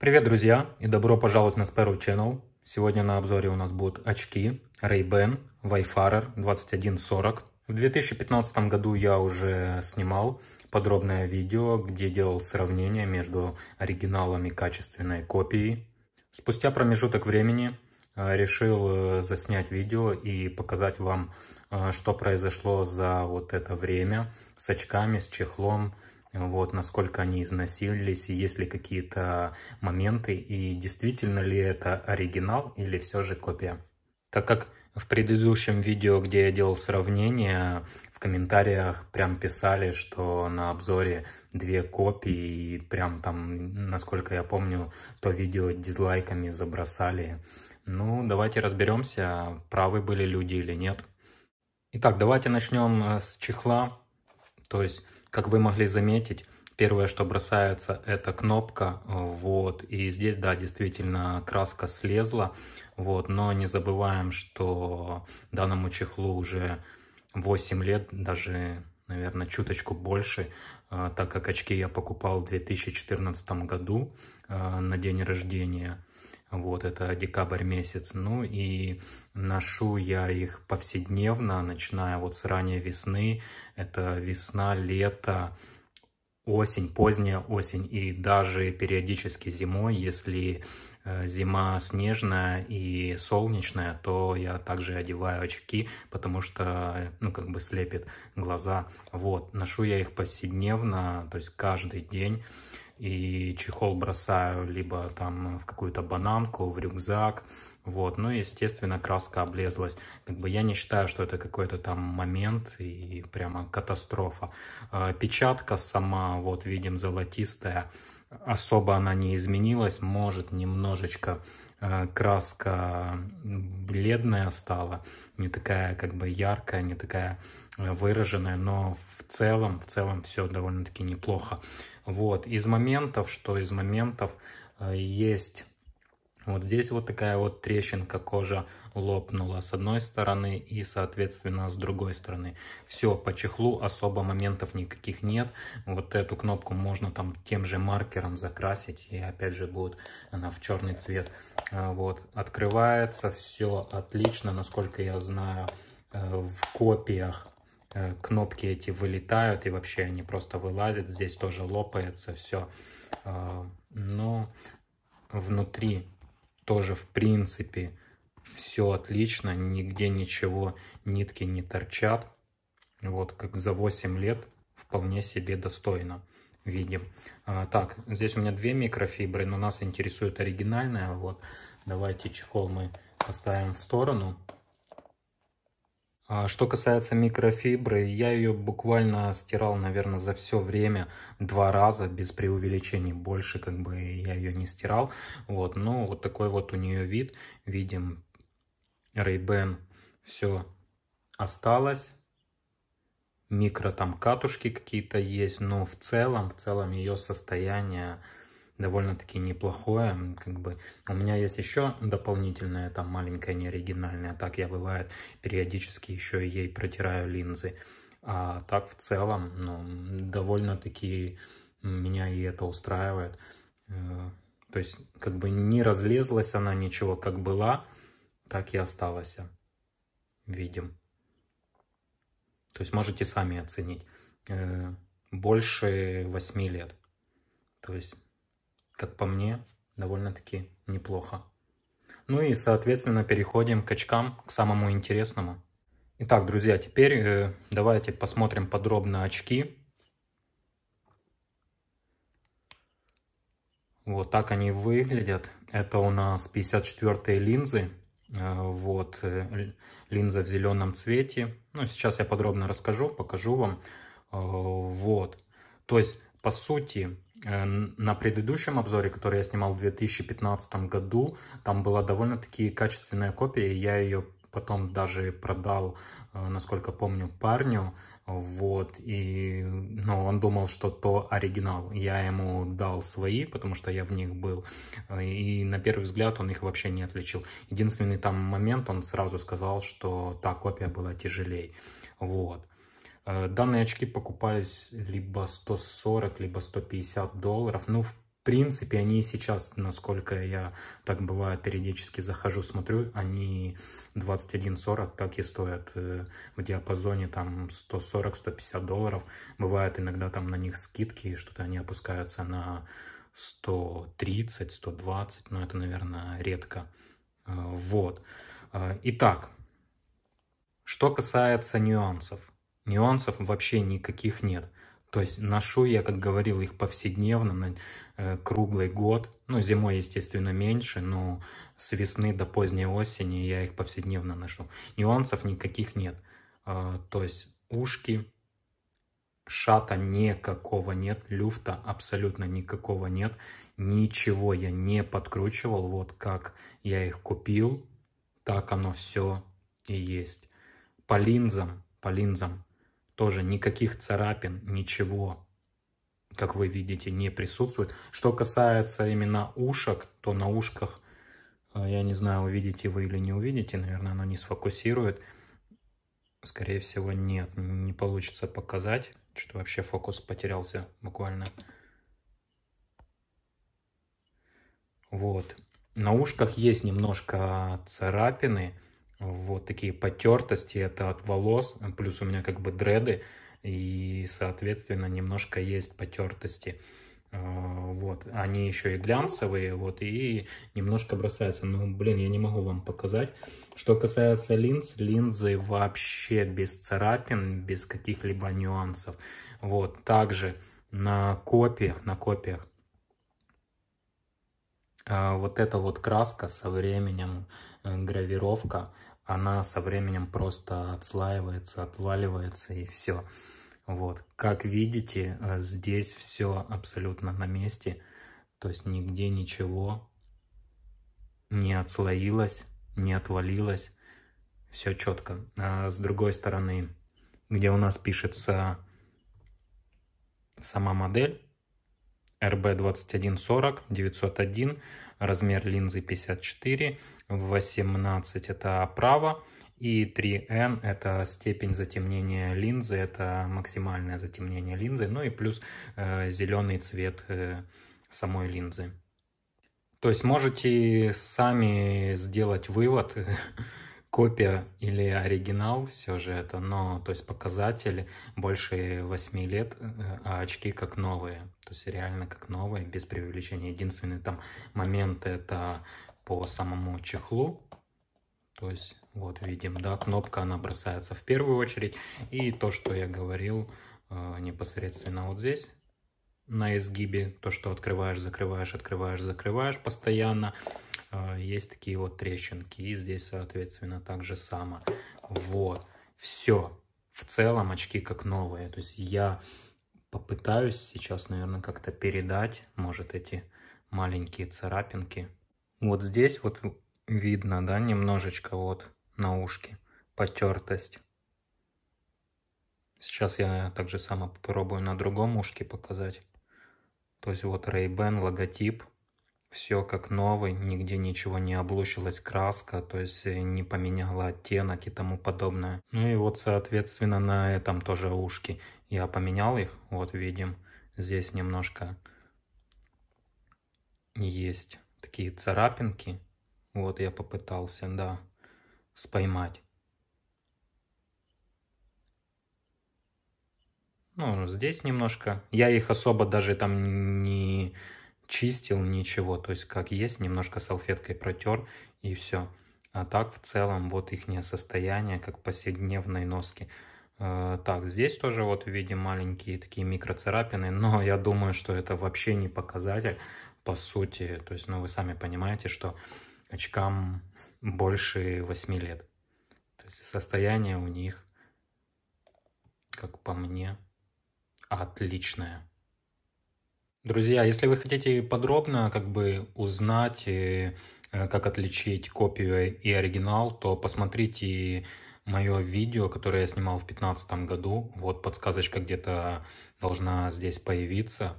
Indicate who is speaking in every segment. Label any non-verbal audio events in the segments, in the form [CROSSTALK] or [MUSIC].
Speaker 1: Привет, друзья, и добро пожаловать на Sparrow Channel. Сегодня на обзоре у нас будут очки Ray-Ban Wayfarer 2140. В 2015 году я уже снимал подробное видео, где делал сравнение между оригиналами и качественной копией. Спустя промежуток времени э, решил э, заснять видео и показать вам, э, что произошло за вот это время с очками, с чехлом вот, насколько они износились, и есть ли какие-то моменты, и действительно ли это оригинал или все же копия. Так как в предыдущем видео, где я делал сравнение, в комментариях прям писали, что на обзоре две копии, и прям там, насколько я помню, то видео дизлайками забросали. Ну, давайте разберемся, правы были люди или нет. Итак, давайте начнем э, с чехла. То есть как вы могли заметить, первое, что бросается, это кнопка, вот, и здесь, да, действительно краска слезла, вот, но не забываем, что данному чехлу уже 8 лет, даже, наверное, чуточку больше, э, так как очки я покупал в 2014 году э, на день рождения, вот это декабрь месяц. Ну и ношу я их повседневно, начиная вот с ранней весны, это весна, лето, осень, поздняя осень и даже периодически зимой, если э, зима снежная и солнечная, то я также одеваю очки, потому что, ну, как бы слепит глаза. Вот, ношу я их повседневно, то есть каждый день и чехол бросаю либо там в какую-то бананку, в рюкзак, вот, ну, естественно, краска облезлась. Как бы я не считаю, что это какой-то там момент и прямо катастрофа. Э, печатка сама, вот, видим, золотистая. Особо она не изменилась. Может, немножечко э, краска бледная стала. Не такая, как бы, яркая, не такая э, выраженная. Но в целом, в целом все довольно-таки неплохо. Вот, из моментов, что из моментов э, есть вот здесь вот такая вот трещинка кожа лопнула с одной стороны и, соответственно, с другой стороны. Все, по чехлу особо моментов никаких нет. Вот эту кнопку можно там тем же маркером закрасить, и опять же будет она в черный цвет. Э, вот, открывается все отлично, насколько я знаю, э, в копиях Э, кнопки эти вылетают и вообще они просто вылазят, здесь тоже лопается все. А, но внутри тоже в принципе все отлично, нигде ничего, нитки не торчат. Вот как за 8 лет вполне себе достойно видим. А, так, здесь у меня две микрофибры, но нас интересует оригинальная. Вот, давайте чехол мы поставим в сторону. А, что касается микрофибры, я ее буквально стирал, наверное, за все время два раза, без преувеличений, больше как бы я ее не стирал. Вот, ну, вот такой вот у нее вид, видим, Ray-Ban все осталось, микро там катушки какие-то есть, но в целом, в целом ее состояние довольно-таки неплохое. Как бы у меня есть еще дополнительная там маленькая неоригинальная. Так я бывает периодически еще и ей протираю линзы. А так в целом, ну, довольно-таки меня и это устраивает. Э, то есть как бы не разлезлась она ничего, как была, так и осталась. Видим. То есть можете сами оценить. Э, больше 8 лет. То есть как по мне, довольно-таки неплохо. Ну и, соответственно, переходим к очкам, к самому интересному. Итак, друзья, теперь э, давайте посмотрим подробно очки. Вот так они выглядят. Это у нас 54 линзы. Э, вот, э, линза в зеленом цвете. Ну, сейчас я подробно расскажу, покажу вам. Э, вот, то есть, по сути, Э, на предыдущем обзоре, который я снимал в 2015 году, там была довольно-таки качественная копия, и я ее потом даже продал, э, насколько помню, парню, вот, и, ну, он думал, что то оригинал, я ему дал свои, потому что я в них был, э, и на первый взгляд он их вообще не отличил. Единственный там момент, он сразу сказал, что та копия была тяжелее, вот. Э, данные очки покупались либо 140, либо 150 долларов. Ну, в принципе, они сейчас, насколько я так бываю, периодически захожу, смотрю, они 21.40 так и стоят э, в диапазоне там 140-150 долларов. Бывают иногда там на них скидки, что-то они опускаются на 130, 120, но это, наверное, редко. Э, вот. Итак, что касается нюансов. Нюансов вообще никаких нет. То есть ношу я, как говорил, их повседневно, на э, круглый год. Ну, зимой, естественно, меньше, но с весны до поздней осени я их повседневно ношу. Нюансов никаких нет. А, то есть ушки, шата никакого нет, люфта абсолютно никакого нет. Ничего я не подкручивал. Вот как я их купил, так оно все и есть. По линзам, по линзам тоже никаких царапин, ничего, как вы видите, не присутствует. Что касается именно ушек, то на ушках, э, я не знаю, увидите вы или не увидите, наверное, оно не сфокусирует. Скорее всего, нет, не получится показать, что вообще фокус потерялся буквально. Вот. На ушках есть немножко царапины, вот такие потертости, это от волос, плюс у меня как бы дреды, и, соответственно, немножко есть потертости. А, вот, они еще и глянцевые, вот, и немножко бросаются. Ну, блин, я не могу вам показать. Что касается линз, линзы вообще без царапин, без каких-либо нюансов. Вот, также на копиях, на копиях а, вот эта вот краска со временем, э, гравировка, она со временем просто отслаивается, отваливается и все. Вот. Как видите, э, здесь все абсолютно на месте. То есть нигде ничего не отслоилось, не отвалилось. Все четко. А с другой стороны, где у нас пишется сама модель, РБ-2140-901, размер линзы 54, 18 это оправа и 3N это степень затемнения линзы, это максимальное затемнение линзы, ну и плюс э, зеленый цвет э, самой линзы. То есть можете сами сделать вывод, [LAUGHS] копия или оригинал все же это, но то есть показатель больше 8 лет, э, а очки как новые, то есть реально как новые, без преувеличения. Единственный там момент это по самому чехлу, то есть вот видим, да, кнопка она бросается в первую очередь и то, что я говорил э, непосредственно вот здесь на изгибе, то, что открываешь, закрываешь, открываешь, закрываешь постоянно, а, есть такие вот трещинки. И здесь, соответственно, так же само. Вот. Все. В целом очки как новые. То есть я попытаюсь сейчас, наверное, как-то передать, может, эти маленькие царапинки. Вот здесь вот видно, да, немножечко вот на ушке потертость. Сейчас я также само попробую на другом ушке показать. То есть вот Ray-Ban логотип все как новый, нигде ничего не облучилась краска, то есть э, не поменяла оттенок и тому подобное. Ну и вот, соответственно, на этом тоже ушки. Я поменял их, вот видим, здесь немножко есть такие царапинки. Вот я попытался, да, споймать. Ну, здесь немножко. Я их особо даже там не чистил ничего, то есть как есть, немножко салфеткой протер и все. А так в целом вот их состояние, как повседневной носки. Э, так, здесь тоже вот видим маленькие такие микроцарапины, но я думаю, что это вообще не показатель, по сути. То есть, ну, вы сами понимаете, что очкам больше 8 лет. То есть, состояние у них, как по мне, отличное. Друзья, если вы хотите подробно как бы узнать, э, э, как отличить копию и оригинал, то посмотрите мое видео, которое я снимал в 2015 году. Вот подсказочка где-то должна здесь появиться.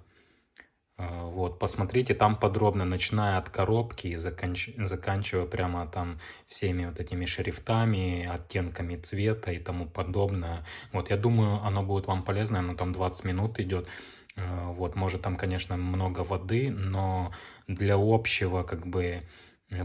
Speaker 1: Э, вот, посмотрите, там подробно, начиная от коробки и заканч... заканчивая прямо там всеми вот этими шрифтами, оттенками цвета и тому подобное. Вот, я думаю, оно будет вам полезно, оно там 20 минут идет. Э, вот, может, там, конечно, много воды, но для общего, как бы,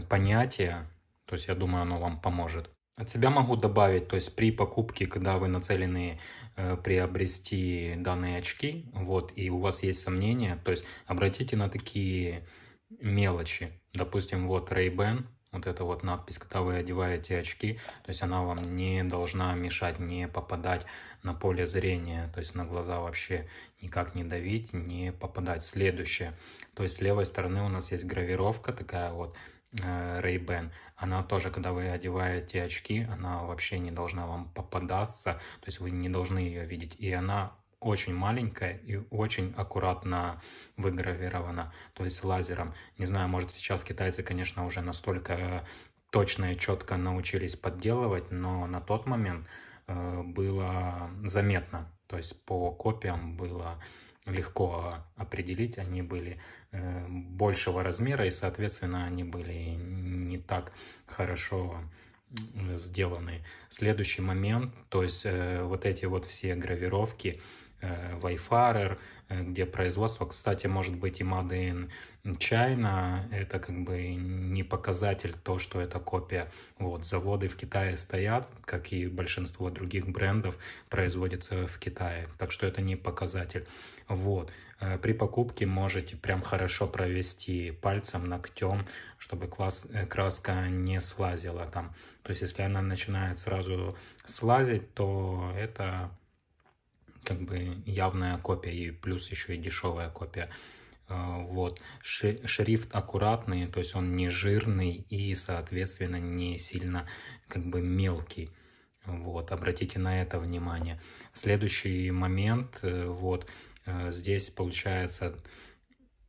Speaker 1: понятия, то есть, я думаю, оно вам поможет. От себя могу добавить, то есть при покупке, когда вы нацелены э, приобрести данные очки, вот, и у вас есть сомнения, то есть обратите на такие мелочи. Допустим, вот Ray-Ban, вот эта вот надпись, когда вы одеваете очки, то есть она вам не должна мешать, не попадать на поле зрения, то есть на глаза вообще никак не давить, не попадать. Следующее, то есть с левой стороны у нас есть гравировка такая вот, э, Ray-Ban, она тоже, когда вы одеваете очки, она вообще не должна вам попадаться, то есть вы не должны ее видеть, и она очень маленькая и очень аккуратно выгравирована, то есть лазером. Не знаю, может сейчас китайцы, конечно, уже настолько э, точно и четко научились подделывать, но на тот момент э, было заметно, то есть по копиям было легко определить, они были э, большего размера и, соответственно, они были не так хорошо сделаны. Следующий момент, то есть э, вот эти вот все гравировки, Э, Wayfarer, э, где производство, кстати, может быть и Made in China, это как бы не показатель то, что это копия. Вот, заводы в Китае стоят, как и большинство других брендов производится в Китае, так что это не показатель. Вот, э, при покупке можете прям хорошо провести пальцем, ногтем, чтобы класс, краска не слазила там. То есть, если она начинает сразу слазить, то это как бы явная копия и плюс еще и дешевая копия. Э, вот. Шрифт аккуратный, то есть он не жирный и, соответственно, не сильно как бы мелкий. Вот, обратите на это внимание. Следующий момент, э, вот, э, здесь получается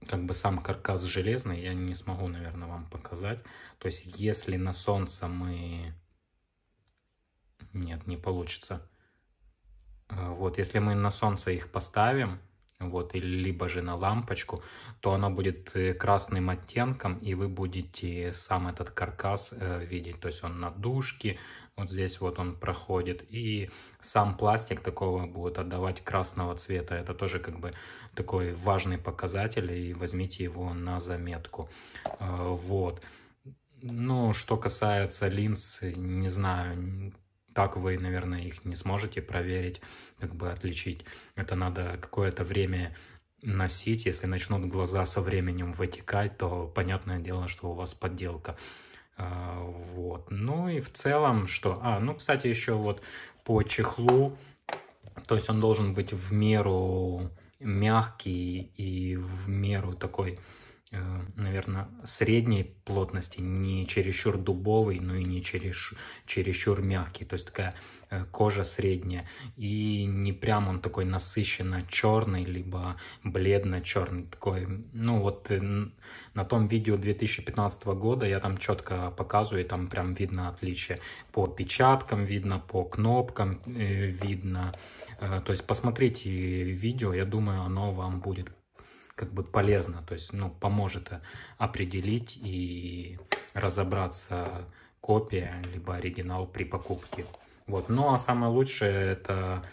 Speaker 1: как бы сам каркас железный, я не смогу, наверное, вам показать. То есть, если на солнце мы... Нет, не получится. А, вот, если мы на солнце их поставим, вот, либо же на лампочку, то оно будет э, красным оттенком, и вы будете сам этот каркас э, видеть. То есть он на дужке, вот здесь вот он проходит, и сам пластик такого будет отдавать красного цвета. Это тоже как бы такой важный показатель, и возьмите его на заметку. Э, вот. Ну, что касается линз, не знаю, так вы, наверное, их не сможете проверить, как бы отличить. Это надо какое-то время носить. Если начнут глаза со временем вытекать, то понятное дело, что у вас подделка. А, вот. Ну и в целом что? А, ну, кстати, еще вот по чехлу, то есть он должен быть в меру мягкий и в меру такой Э, наверное, средней плотности, не чересчур дубовый, но и не чересчур, чересчур мягкий, то есть такая э, кожа средняя, и не прям он такой насыщенно черный, либо бледно-черный, такой, ну вот э, на том видео 2015 года я там четко показываю, и там прям видно отличие по печаткам, видно по кнопкам, видно, то есть посмотрите видео, я думаю, оно вам будет как бы полезно, то есть, ну, поможет э, определить и разобраться копия, либо оригинал при покупке. Вот. Ну, а самое лучшее это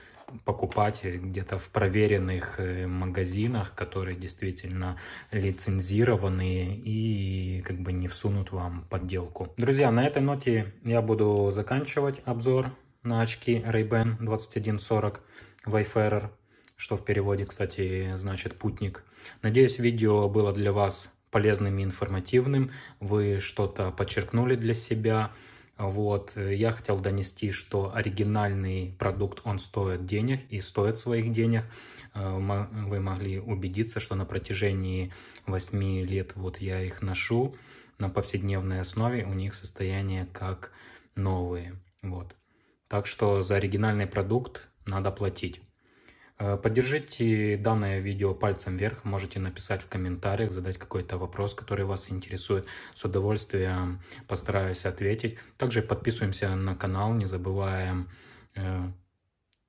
Speaker 1: покупать где-то в проверенных э, магазинах, которые действительно лицензированы и как бы не всунут вам подделку. Друзья, на этой ноте я буду заканчивать обзор на очки Ray-Ban 2140 Wayfarer, что в переводе, кстати, значит «путник». Надеюсь, видео было для вас полезным и информативным, вы что-то подчеркнули для себя. Вот, я хотел донести, что оригинальный продукт, он стоит денег и стоит своих денег. Э, вы могли убедиться, что на протяжении 8 лет вот я их ношу на повседневной основе, у них состояние как новые. Вот. Так что за оригинальный продукт надо платить. Э, поддержите данное видео пальцем вверх, можете написать в комментариях, задать какой-то вопрос, который вас интересует. С удовольствием постараюсь ответить. Также подписываемся на канал, не забываем э,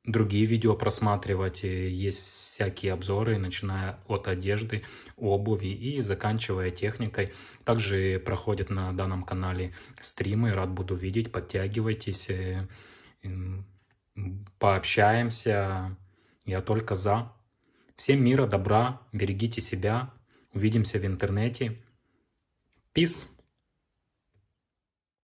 Speaker 1: другие видео просматривать. Э, есть всякие обзоры, начиная от одежды, обуви и заканчивая техникой. Также проходят на данном канале стримы. Рад буду видеть. Подтягивайтесь, пообщаемся. Я только за. Всем мира, добра, берегите себя. Увидимся в интернете. Peace.